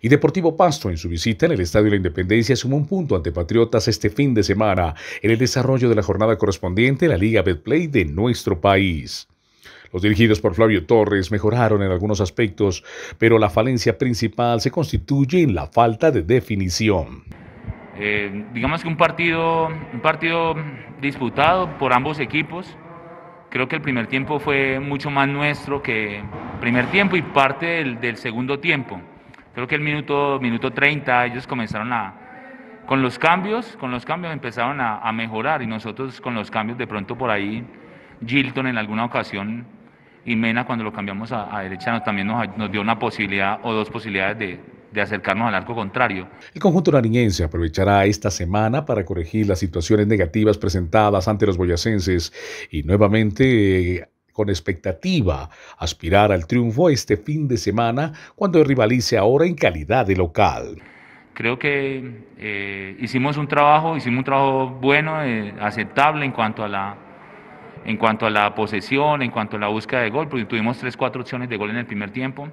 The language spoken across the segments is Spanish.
y Deportivo Pasto en su visita en el Estadio de la Independencia sumó un punto ante Patriotas este fin de semana en el desarrollo de la jornada correspondiente a la Liga Betplay de nuestro país. Los dirigidos por Flavio Torres mejoraron en algunos aspectos, pero la falencia principal se constituye en la falta de definición. Eh, digamos que un partido, un partido disputado por ambos equipos. Creo que el primer tiempo fue mucho más nuestro que primer tiempo y parte del segundo tiempo creo que el minuto, minuto 30, ellos comenzaron a, con los cambios, con los cambios empezaron a, mejorar y nosotros con los cambios de pronto por ahí, Gilton en alguna ocasión y Mena cuando lo cambiamos a, derecha nos, también nos, dio una posibilidad o dos posibilidades de, de acercarnos al arco contrario. El conjunto nariñense aprovechará esta semana para corregir las situaciones negativas presentadas ante los boyacenses y nuevamente... Eh, con expectativa aspirar al triunfo este fin de semana cuando rivalice ahora en calidad de local. Creo que eh, hicimos un trabajo, hicimos un trabajo bueno, eh, aceptable en cuanto a la en cuanto a la posesión, en cuanto a la búsqueda de gol, porque tuvimos tres, cuatro opciones de gol en el primer tiempo.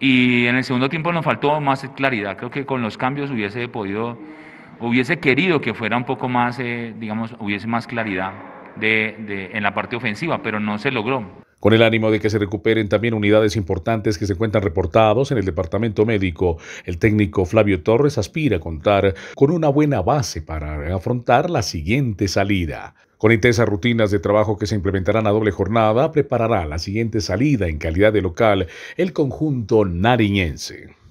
Y en el segundo tiempo nos faltó más claridad. Creo que con los cambios hubiese podido, hubiese querido que fuera un poco más, eh, digamos, hubiese más claridad en la parte ofensiva, pero no se logró. Con el ánimo de que se recuperen también unidades importantes que se cuentan reportados en el departamento médico, el técnico Flavio Torres aspira a contar con una buena base para afrontar la siguiente salida. Con intensas rutinas de trabajo que se implementarán a doble jornada, preparará la siguiente salida en calidad de local el conjunto nariñense.